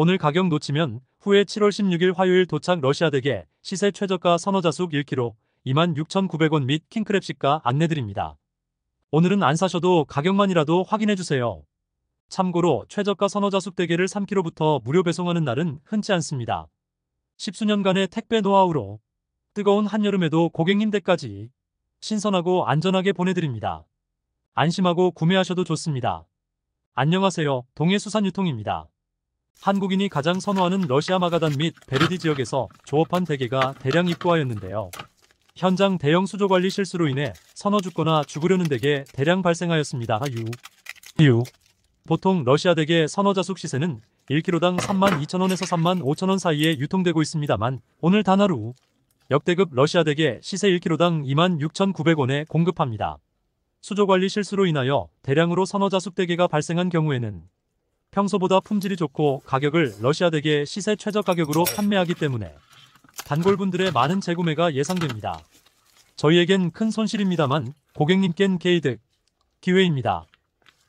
오늘 가격 놓치면 후에 7월 16일 화요일 도착 러시아 댁에 시세 최저가 선호자숙 1kg 26,900원 및 킹크랩 시가 안내드립니다. 오늘은 안 사셔도 가격만이라도 확인해주세요. 참고로 최저가 선호자숙 대게를 3kg부터 무료 배송하는 날은 흔치 않습니다. 십수년간의 택배 노하우로 뜨거운 한여름에도 고객님 댁까지 신선하고 안전하게 보내드립니다. 안심하고 구매하셔도 좋습니다. 안녕하세요. 동해수산유통입니다. 한국인이 가장 선호하는 러시아 마가단 및 베르디 지역에서 조업한 대게가 대량 입고하였는데요. 현장 대형 수조 관리 실수로 인해 선어 죽거나 죽으려는 대게 대량 발생하였습니다. 유. 유. 보통 러시아 대게 선어 자숙 시세는 1kg당 32,000원에서 35,000원 사이에 유통되고 있습니다만 오늘 단 하루 역대급 러시아 대게 시세 1kg당 26,900원에 공급합니다. 수조 관리 실수로 인하여 대량으로 선어 자숙 대게가 발생한 경우에는 평소보다 품질이 좋고 가격을 러시아 대게 시세 최저 가격으로 판매하기 때문에 단골분들의 많은 재구매가 예상됩니다. 저희에겐 큰 손실입니다만 고객님께는 개이득 기회입니다.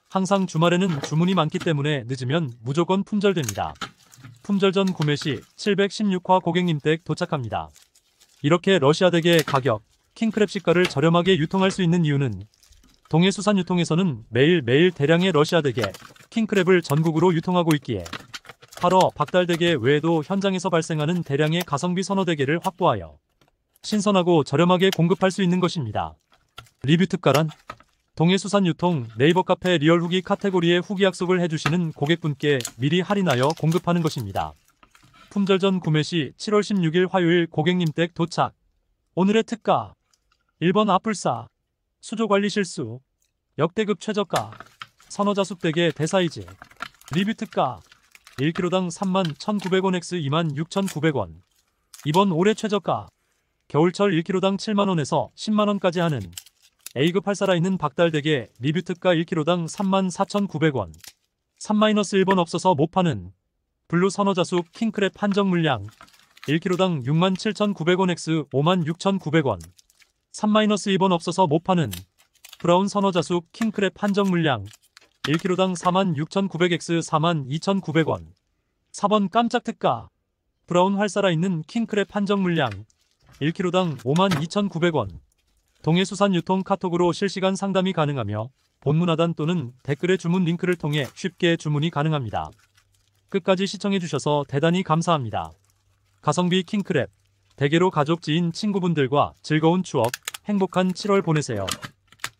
항상 주말에는 주문이 많기 때문에 늦으면 무조건 품절됩니다. 품절 전 구매 시 716화 고객님 댁 도착합니다. 이렇게 러시아 댁의 가격, 킹크랩 시가를 저렴하게 유통할 수 있는 이유는 동해 수산 유통에서는 매일매일 대량의 러시아 댁의 킹크랩을 전국으로 유통하고 있기에 8어 박달대게 외에도 현장에서 발생하는 대량의 가성비 선어 대게를 확보하여 신선하고 저렴하게 공급할 수 있는 것입니다. 리뷰 특가란 동해수산 유통 네이버 카페 리얼 후기 카테고리에 후기 약속을 해주시는 고객분께 미리 할인하여 공급하는 것입니다. 품절 전 구매 시 7월 16일 화요일 고객님 댁 도착 오늘의 특가 1번 아플사 수조관리 실수 역대급 최저가 선호자 숙대계 대사이즈 리뷰 특가 1kg당 31,900원 X 26,900원 이번 올해 최저가 겨울철 1kg당 7만원에서 10만원까지 하는 A급 활살아 있는 박달대게 리뷰 특가 1kg당 34,900원 3-1번 없어서 못 파는 블루 선호자수 킹크랩 한정 물량 1kg당 67,900원 X 56,900원 3-2번 없어서 못 파는 브라운 선호자수 킹크랩 한정 물량 1kg당 46,900X 42,900원 4번 깜짝 특가 브라운 활 살아있는 킹크랩 한정 물량 1kg당 52,900원 동해수산 유통 카톡으로 실시간 상담이 가능하며 본문 화단 또는 댓글에 주문 링크를 통해 쉽게 주문이 가능합니다. 끝까지 시청해주셔서 대단히 감사합니다. 가성비 킹크랩 대개로 가족 지인 친구분들과 즐거운 추억 행복한 7월 보내세요.